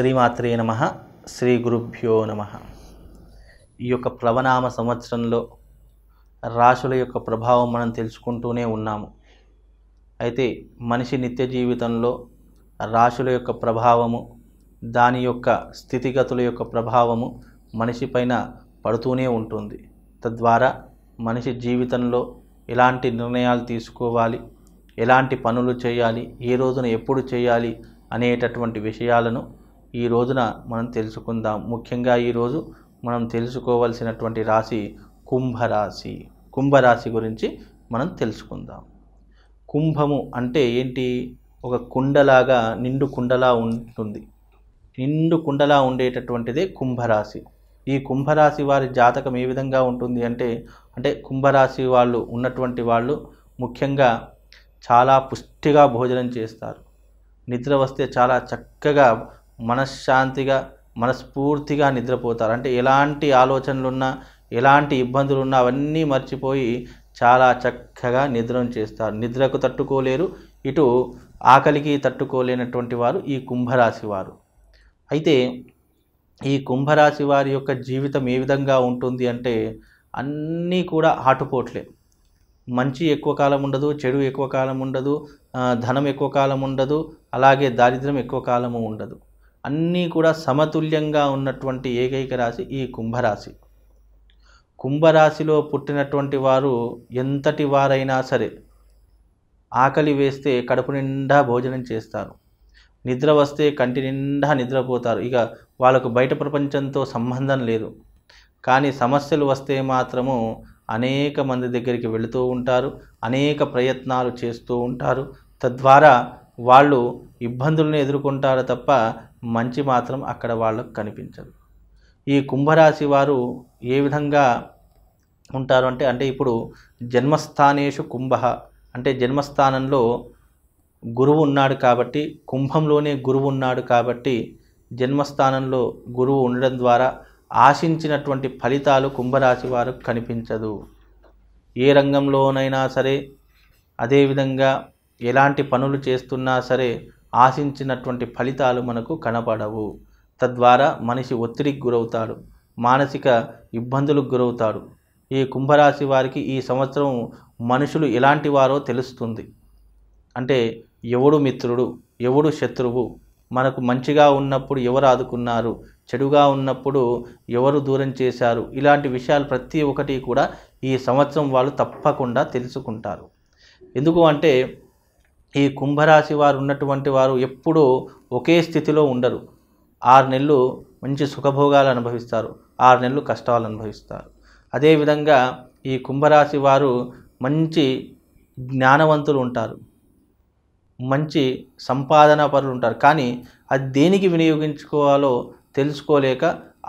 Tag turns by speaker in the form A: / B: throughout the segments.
A: శ్రీమాత్రే నమ శ్రీ గురుభ్యో నమ ఈ యొక్క ప్లవనామ సంవత్సరంలో రాశుల యొక్క ప్రభావం మనం తెలుసుకుంటూనే ఉన్నాము అయితే మనిషి నిత్య జీవితంలో రాశుల యొక్క ప్రభావము దాని యొక్క స్థితిగతుల యొక్క ప్రభావము మనిషి పైన పడుతూనే ఉంటుంది తద్వారా మనిషి జీవితంలో ఎలాంటి నిర్ణయాలు తీసుకోవాలి ఎలాంటి పనులు చేయాలి ఏ రోజున ఎప్పుడు చేయాలి అనేటటువంటి విషయాలను ఈ రోజున మనం తెలుసుకుందాం ముఖ్యంగా ఈరోజు మనం తెలుసుకోవలసినటువంటి రాశి కుంభరాశి కుంభరాశి గురించి మనం తెలుసుకుందాం కుంభము అంటే ఏంటి ఒక కుండలాగా నిండు కుండలా ఉంటుంది నిండు కుండలా ఉండేటటువంటిదే కుంభరాశి ఈ కుంభరాశి వారి జాతకం ఏ విధంగా ఉంటుంది అంటే అంటే కుంభరాశి వాళ్ళు ఉన్నటువంటి వాళ్ళు ముఖ్యంగా చాలా పుష్టిగా భోజనం చేస్తారు నిద్ర వస్తే చాలా చక్కగా మనశ్శాంతిగా మనస్ఫూర్తిగా నిద్రపోతారు అంటే ఎలాంటి ఆలోచనలున్నా ఎలాంటి ఇబ్బందులు ఉన్నా అవన్నీ మర్చిపోయి చాలా చక్కగా నిద్రం చేస్తారు నిద్రకు తట్టుకోలేరు ఇటు ఆకలికి తట్టుకోలేనటువంటి వారు ఈ కుంభరాశి వారు అయితే ఈ కుంభరాశి వారి యొక్క జీవితం ఏ విధంగా ఉంటుంది అంటే అన్నీ కూడా ఆటుపోట్లే మంచి ఎక్కువ కాలం ఉండదు చెడు ఎక్కువ కాలం ఉండదు ధనం ఎక్కువ కాలం ఉండదు అలాగే దారిద్ర్యం ఎక్కువ కాలము ఉండదు అన్నీ కూడా సమతుల్యంగా ఉన్నటువంటి ఏకైక రాశి ఈ కుంభరాశి కుంభరాశిలో పుట్టినటువంటి వారు ఎంతటి వారైనా సరే ఆకలి వేస్తే కడుపు నిండా భోజనం చేస్తారు నిద్ర వస్తే కంటి నిండా నిద్రపోతారు ఇక వాళ్ళకు బయట ప్రపంచంతో సంబంధం లేదు కానీ సమస్యలు వస్తే మాత్రము అనేక మంది దగ్గరికి వెళుతూ ఉంటారు అనేక ప్రయత్నాలు చేస్తూ ఉంటారు తద్వారా వాళ్ళు ఇబ్బందులను ఎదుర్కొంటారు తప్ప మంచి మాత్రం అక్కడ వాళ్ళకు కనిపించదు ఈ కుంభరాశి వారు ఏ విధంగా ఉంటారు అంటే అంటే ఇప్పుడు జన్మస్థానేషు కుంభ అంటే జన్మస్థానంలో గురువు ఉన్నాడు కాబట్టి కుంభంలోనే గురువు ఉన్నాడు కాబట్టి జన్మస్థానంలో గురువు ఉండడం ద్వారా ఆశించినటువంటి ఫలితాలు కుంభరాశి వారు కనిపించదు ఏ రంగంలోనైనా సరే అదేవిధంగా ఎలాంటి పనులు చేస్తున్నా సరే ఆశించినటువంటి ఫలితాలు మనకు కనపడవు తద్వారా మనిషి ఒత్తిడికి గురవుతాడు మానసిక ఇబ్బందులకు గురవుతాడు ఈ కుంభరాశి వారికి ఈ సంవత్సరం మనుషులు ఎలాంటి వారో తెలుస్తుంది అంటే ఎవడు మిత్రుడు ఎవడు శత్రువు మనకు మంచిగా ఉన్నప్పుడు ఎవరు ఆదుకున్నారు చెడుగా ఉన్నప్పుడు ఎవరు దూరం చేశారు ఇలాంటి విషయాలు ప్రతి ఒక్కటి కూడా ఈ సంవత్సరం వాళ్ళు తప్పకుండా తెలుసుకుంటారు ఎందుకు అంటే ఈ కుంభరాశి వారు ఉన్నటువంటి వారు ఎప్పుడూ ఒకే స్థితిలో ఉండరు ఆరు నెలలు మంచి సుఖభోగాలు అనుభవిస్తారు ఆరు నెలలు కష్టాలు అనుభవిస్తారు అదేవిధంగా ఈ కుంభరాశి వారు మంచి జ్ఞానవంతులు ఉంటారు మంచి సంపాదన పరులు ఉంటారు కానీ అది దేనికి వినియోగించుకోవాలో తెలుసుకోలేక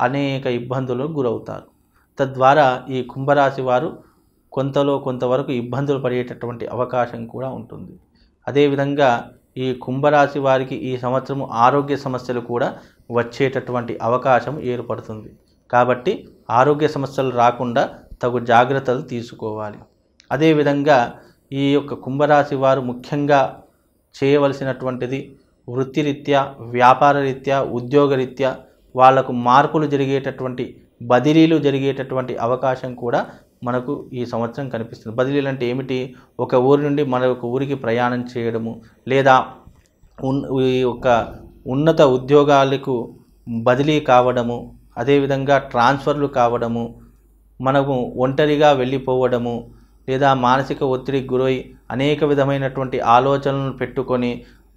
A: అనేక ఇబ్బందులకు గురవుతారు తద్వారా ఈ కుంభరాశి వారు కొంతలో కొంతవరకు ఇబ్బందులు పడేటటువంటి అవకాశం కూడా ఉంటుంది అదేవిధంగా ఈ కుంభరాశి వారికి ఈ సంవత్సరం ఆరోగ్య సమస్యలు కూడా వచ్చేటటువంటి అవకాశం ఏర్పడుతుంది కాబట్టి ఆరోగ్య సమస్యలు రాకుండా తగు జాగ్రత్తలు తీసుకోవాలి అదేవిధంగా ఈ యొక్క కుంభరాశి వారు ముఖ్యంగా చేయవలసినటువంటిది వృత్తిరీత్యా రీత్యా ఉద్యోగరీత్యా వాళ్లకు మార్పులు జరిగేటటువంటి బదిలీలు జరిగేటటువంటి అవకాశం కూడా మనకు ఈ సంవత్సరం కనిపిస్తుంది బదిలీలు అంటే ఏమిటి ఒక ఊరి నుండి మరొక ఊరికి ప్రయాణం చేయడము లేదా ఉన్ ఈ యొక్క ఉన్నత ఉద్యోగాలకు బదిలీ కావడము అదేవిధంగా ట్రాన్స్ఫర్లు కావడము మనము ఒంటరిగా వెళ్ళిపోవడము లేదా మానసిక ఒత్తిడికి గురై అనేక విధమైనటువంటి ఆలోచనలను పెట్టుకొని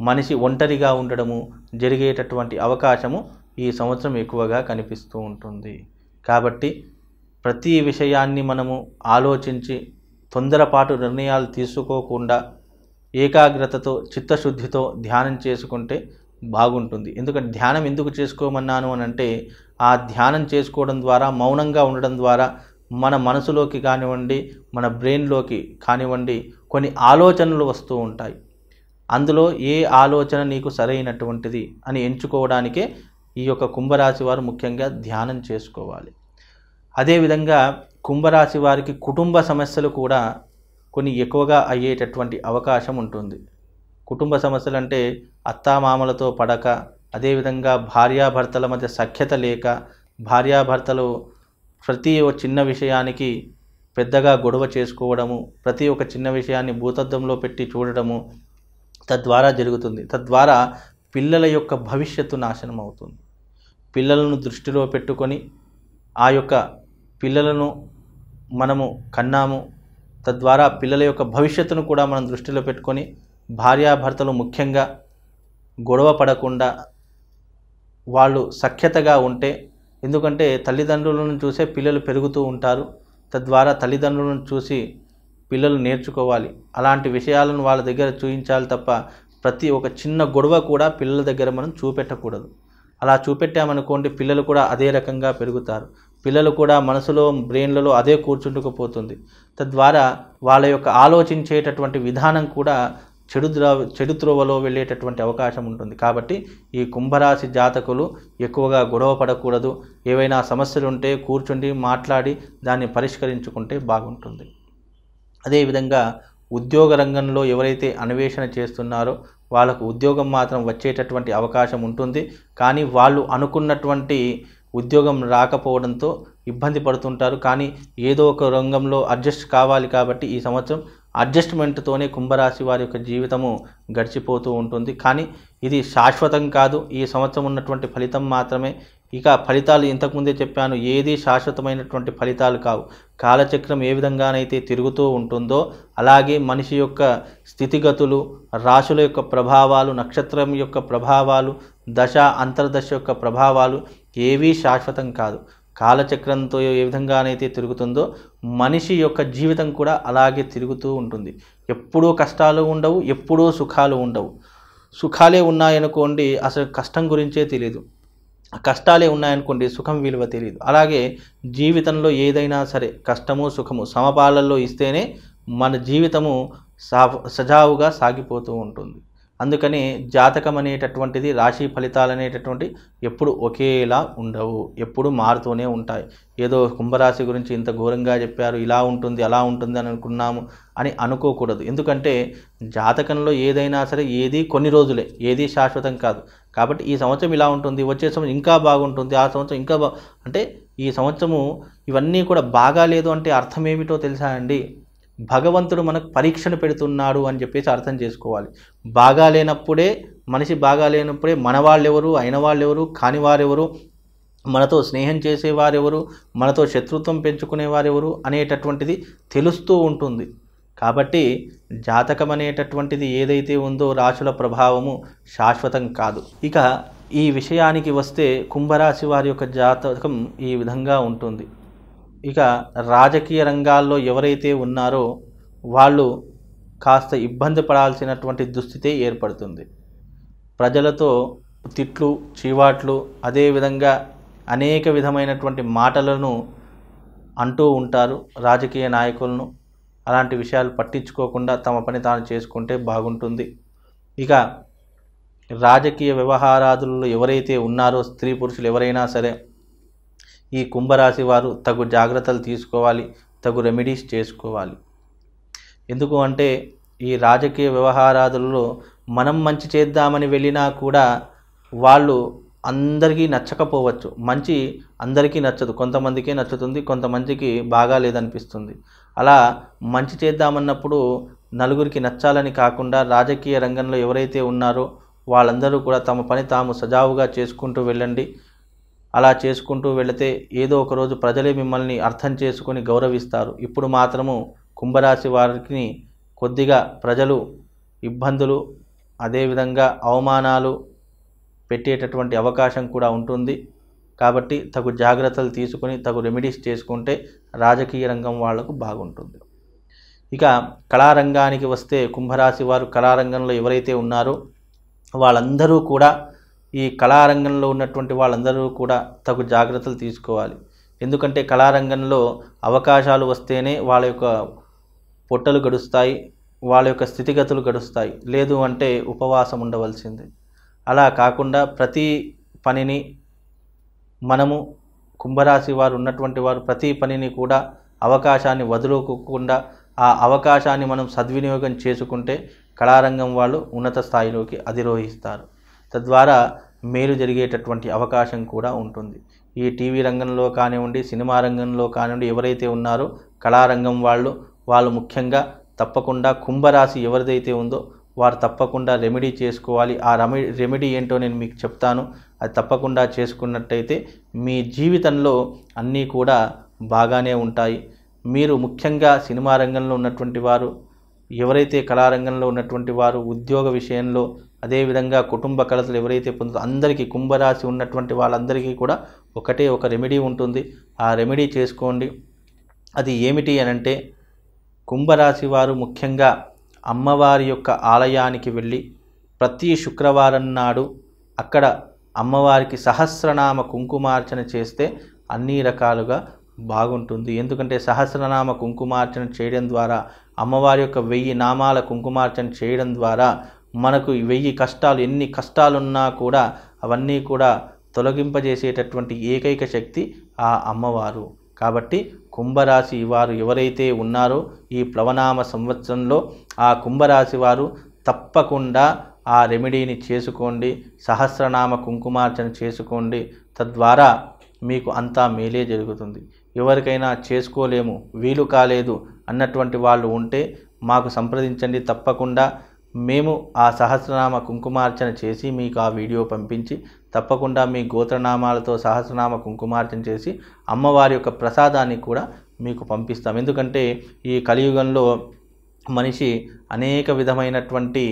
A: మనిషి ఒంటరిగా ఉండడము జరిగేటటువంటి అవకాశము ఈ సంవత్సరం ఎక్కువగా కనిపిస్తూ ఉంటుంది కాబట్టి ప్రతి విషయాన్ని మనము ఆలోచించి తొందరపాటు నిర్ణయాలు తీసుకోకుండా ఏకాగ్రతతో చిత్తశుద్ధితో ధ్యానం చేసుకుంటే బాగుంటుంది ఎందుకంటే ధ్యానం ఎందుకు చేసుకోమన్నాను అని అంటే ఆ ధ్యానం చేసుకోవడం ద్వారా మౌనంగా ఉండడం ద్వారా మన మనసులోకి కానివ్వండి మన బ్రెయిన్లోకి కానివ్వండి కొన్ని ఆలోచనలు వస్తూ ఉంటాయి అందులో ఏ ఆలోచన నీకు సరైనటువంటిది అని ఎంచుకోవడానికే ఈ యొక్క కుంభరాశి వారు ముఖ్యంగా ధ్యానం చేసుకోవాలి అదేవిధంగా కుంభరాశి వారికి కుటుంబ సమస్యలు కూడా కొన్ని ఎక్కువగా అయ్యేటటువంటి అవకాశం ఉంటుంది కుటుంబ సమస్యలు అంటే అత్తామామలతో పడక అదేవిధంగా భార్యాభర్తల మధ్య సఖ్యత లేక భార్యాభర్తలు ప్రతి ఒక చిన్న విషయానికి పెద్దగా గొడవ చేసుకోవడము ప్రతి ఒక చిన్న విషయాన్ని భూతద్దంలో పెట్టి చూడడము తద్వారా జరుగుతుంది తద్వారా పిల్లల యొక్క భవిష్యత్తు నాశనం అవుతుంది పిల్లలను దృష్టిలో పెట్టుకొని ఆ యొక్క పిల్లలను మనము కన్నాము తద్వారా పిల్లల యొక్క భవిష్యత్తును కూడా మనం దృష్టిలో పెట్టుకొని భార్యాభర్తలు ముఖ్యంగా గొడవ పడకుండా వాళ్ళు సఖ్యతగా ఉంటే ఎందుకంటే తల్లిదండ్రులను చూసే పిల్లలు పెరుగుతూ ఉంటారు తద్వారా తల్లిదండ్రులను చూసి పిల్లలు నేర్చుకోవాలి అలాంటి విషయాలను వాళ్ళ దగ్గర చూపించాలి తప్ప ప్రతి ఒక చిన్న గొడవ కూడా పిల్లల దగ్గర మనం చూపెట్టకూడదు అలా చూపెట్టామనుకోండి పిల్లలు కూడా అదే రకంగా పెరుగుతారు పిల్లలు కూడా మనసులో బ్రెయిన్లలో అదే కూర్చుంటుకుపోతుంది తద్వారా వాళ్ళ యొక్క ఆలోచించేటటువంటి విధానం కూడా చెడు చెడు త్రోవలో వెళ్ళేటటువంటి అవకాశం ఉంటుంది కాబట్టి ఈ కుంభరాశి జాతకులు ఎక్కువగా గొడవ పడకూడదు ఏవైనా సమస్యలు ఉంటే కూర్చుండి మాట్లాడి దాన్ని పరిష్కరించుకుంటే బాగుంటుంది అదేవిధంగా ఉద్యోగ రంగంలో ఎవరైతే అన్వేషణ చేస్తున్నారో వాళ్ళకు ఉద్యోగం మాత్రం వచ్చేటటువంటి అవకాశం ఉంటుంది కానీ వాళ్ళు అనుకున్నటువంటి ఉద్యోగం రాకపోవడంతో ఇబ్బంది పడుతుంటారు కానీ ఏదో ఒక రంగంలో అడ్జస్ట్ కావాలి కాబట్టి ఈ సంవత్సరం అడ్జస్ట్మెంట్తోనే కుంభరాశి వారి యొక్క జీవితము గడిచిపోతూ ఉంటుంది కానీ ఇది శాశ్వతం కాదు ఈ సంవత్సరం ఉన్నటువంటి ఫలితం మాత్రమే ఇక ఫలితాలు ఇంతకుముందే చెప్పాను ఏది శాశ్వతమైనటువంటి ఫలితాలు కావు కాలచక్రం ఏ విధంగానైతే తిరుగుతూ ఉంటుందో అలాగే మనిషి యొక్క స్థితిగతులు రాశుల యొక్క ప్రభావాలు నక్షత్రం యొక్క ప్రభావాలు దశ అంతర్దశ యొక్క ప్రభావాలు ఏవీ శాశ్వతం కాదు కాలచక్రంతో ఏ విధంగానైతే తిరుగుతుందో మనిషి యొక్క జీవితం కూడా అలాగే తిరుగుతూ ఉంటుంది ఎప్పుడూ కష్టాలు ఉండవు ఎప్పుడూ సుఖాలు ఉండవు సుఖాలే ఉన్నాయనుకోండి అసలు కష్టం గురించే తెలియదు కష్టాలే ఉన్నాయనుకోండి సుఖం విలువ తెలియదు అలాగే జీవితంలో ఏదైనా సరే కష్టము సుఖము సమపాలల్లో ఇస్తేనే మన జీవితము సజావుగా సాగిపోతూ ఉంటుంది అందుకని జాతకం అనేటటువంటిది రాశి ఫలితాలు అనేటటువంటి ఎప్పుడు ఒకేలా ఉండవు ఎప్పుడు మారుతూనే ఉంటాయి ఏదో కుంభరాశి గురించి ఇంత ఘోరంగా చెప్పారు ఇలా ఉంటుంది అలా ఉంటుంది అని అనుకున్నాము అని అనుకోకూడదు ఎందుకంటే జాతకంలో ఏదైనా సరే ఏది కొన్ని రోజులే ఏది శాశ్వతం కాదు కాబట్టి ఈ సంవత్సరం ఇలా ఉంటుంది వచ్చే సంవత్సరం ఇంకా బాగుంటుంది ఆ సంవత్సరం ఇంకా బా అంటే ఈ సంవత్సరము ఇవన్నీ కూడా బాగాలేదు అంటే అర్థం ఏమిటో తెలుసా అండి భగవంతుడు మనకు పరీక్షను పెడుతున్నాడు అని చెప్పేసి అర్థం చేసుకోవాలి బాగా లేనప్పుడే మనిషి బాగా లేనప్పుడే మన వాళ్ళెవరు అయిన వాళ్ళెవరు కాని వారెవరు మనతో స్నేహం చేసేవారెవరు మనతో శత్రుత్వం పెంచుకునేవారెవరు అనేటటువంటిది తెలుస్తూ ఉంటుంది కాబట్టి జాతకం అనేటటువంటిది ఏదైతే ఉందో రాశుల ప్రభావము శాశ్వతం కాదు ఇక ఈ విషయానికి వస్తే కుంభరాశి వారి యొక్క జాతకం ఈ విధంగా ఉంటుంది ఇక రాజకీయ రంగాల్లో ఎవరైతే ఉన్నారో వాళ్ళు కాస్త ఇబ్బంది పడాల్సినటువంటి దుస్థితే ఏర్పడుతుంది ప్రజలతో తిట్లు చీవాట్లు అదేవిధంగా అనేక విధమైనటువంటి మాటలను అంటూ ఉంటారు రాజకీయ నాయకులను అలాంటి విషయాలు పట్టించుకోకుండా తమ పని తాను చేసుకుంటే బాగుంటుంది ఇక రాజకీయ వ్యవహారాదులలో ఎవరైతే ఉన్నారో స్త్రీ పురుషులు ఎవరైనా సరే ఈ కుంభరాశి వారు తగు జాగ్రత్తలు తీసుకోవాలి తగు రెమెడీస్ చేసుకోవాలి ఎందుకు అంటే ఈ రాజకీయ వ్యవహారాదులలో మనం మంచి చేద్దామని వెళ్ళినా కూడా వాళ్ళు అందరికీ నచ్చకపోవచ్చు మంచి అందరికీ నచ్చదు కొంతమందికే నచ్చుతుంది కొంతమందికి బాగా లేదనిపిస్తుంది అలా మంచి చేద్దామన్నప్పుడు నలుగురికి నచ్చాలని కాకుండా రాజకీయ రంగంలో ఎవరైతే ఉన్నారో వాళ్ళందరూ కూడా తమ పని తాము సజావుగా చేసుకుంటూ వెళ్ళండి అలా చేసుకుంటూ వెళితే ఏదో ఒకరోజు ప్రజలే మిమ్మల్ని అర్థం చేసుకొని గౌరవిస్తారు ఇప్పుడు మాత్రము కుంభరాశి వారికి కొద్దిగా ప్రజలు ఇబ్బందులు అదేవిధంగా అవమానాలు పెట్టేటటువంటి అవకాశం కూడా ఉంటుంది కాబట్టి తగు జాగ్రత్తలు తీసుకొని తగు రెమెడీస్ చేసుకుంటే రాజకీయ రంగం వాళ్లకు బాగుంటుంది ఇక కళారంగానికి వస్తే కుంభరాశి వారు కళారంగంలో ఎవరైతే ఉన్నారో వాళ్ళందరూ కూడా ఈ కళారంగంలో ఉన్నటువంటి వాళ్ళందరూ కూడా తగు జాగ్రత్తలు తీసుకోవాలి ఎందుకంటే కళారంగంలో అవకాశాలు వస్తేనే వాళ్ళ యొక్క పొట్టలు గడుస్తాయి వాళ్ళ యొక్క స్థితిగతులు గడుస్తాయి లేదు అంటే ఉపవాసం ఉండవలసింది అలా కాకుండా ప్రతి పనిని మనము కుంభరాశి వారు ఉన్నటువంటి వారు ప్రతి పనిని కూడా అవకాశాన్ని వదులుకోకుండా ఆ అవకాశాన్ని మనం సద్వినియోగం చేసుకుంటే కళారంగం వాళ్ళు ఉన్నత స్థాయిలోకి అధిరోహిస్తారు తద్వారా మేలు జరిగేటటువంటి అవకాశం కూడా ఉంటుంది ఈ టీవీ రంగంలో కానివ్వండి సినిమా రంగంలో కానివ్వండి ఎవరైతే ఉన్నారో కళారంగం వాళ్ళు వాళ్ళు ముఖ్యంగా తప్పకుండా కుంభరాశి ఎవరిదైతే ఉందో వారు తప్పకుండా రెమెడీ చేసుకోవాలి ఆ రెమెడీ ఏంటో నేను మీకు చెప్తాను అది తప్పకుండా చేసుకున్నట్టయితే మీ జీవితంలో అన్నీ కూడా బాగానే ఉంటాయి మీరు ముఖ్యంగా సినిమా రంగంలో ఉన్నటువంటి వారు ఎవరైతే కళారంగంలో ఉన్నటువంటి వారు ఉద్యోగ విషయంలో అదేవిధంగా కుటుంబ కలతలు ఎవరైతే పొందుతారో అందరికీ కుంభరాశి ఉన్నటువంటి వాళ్ళందరికీ కూడా ఒకటే ఒక రెమెడీ ఉంటుంది ఆ రెమెడీ చేసుకోండి అది ఏమిటి అని అంటే కుంభరాశి వారు ముఖ్యంగా అమ్మవారి యొక్క ఆలయానికి వెళ్ళి ప్రతి శుక్రవారం నాడు అక్కడ అమ్మవారికి సహస్రనామ కుంకుమార్చన చేస్తే అన్ని రకాలుగా బాగుంటుంది ఎందుకంటే సహస్రనామ కుంకుమార్చన చేయడం ద్వారా అమ్మవారి యొక్క వెయ్యి నామాల కుంకుమార్చన చేయడం ద్వారా మనకు వెయ్యి కష్టాలు ఎన్ని కష్టాలున్నా కూడా అవన్నీ కూడా తొలగింపజేసేటటువంటి ఏకైక శక్తి ఆ అమ్మవారు కాబట్టి కుంభరాశి వారు ఎవరైతే ఉన్నారో ఈ ప్లవనామ సంవత్సరంలో ఆ కుంభరాశి వారు తప్పకుండా ఆ రెమెడీని చేసుకోండి సహస్రనామ కుంకుమార్చన చేసుకోండి తద్వారా మీకు అంతా మేలే జరుగుతుంది ఎవరికైనా చేసుకోలేము వీలు కాలేదు అన్నటువంటి వాళ్ళు ఉంటే మాకు సంప్రదించండి తప్పకుండా మేము ఆ సహస్రనామ కుంకుమార్చన చేసి మీకు ఆ వీడియో పంపించి తప్పకుండా మీ గోత్రనామాలతో సహస్రనామ కుంకుమార్చన చేసి అమ్మవారి యొక్క ప్రసాదాన్ని కూడా మీకు పంపిస్తాం ఎందుకంటే ఈ కలియుగంలో మనిషి అనేక విధమైనటువంటి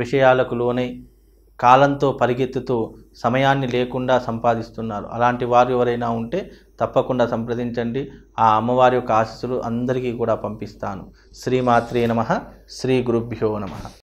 A: విషయాలకు లోనై కాలంతో పరిగెత్తుతూ సమయాన్ని లేకుండా సంపాదిస్తున్నారు అలాంటి వారు ఎవరైనా ఉంటే తప్పకుండా సంప్రదించండి ఆ అమ్మవారి యొక్క ఆశీస్సులు అందరికీ కూడా పంపిస్తాను శ్రీమాత్రే నమ శ్రీ గురుభ్యో నమ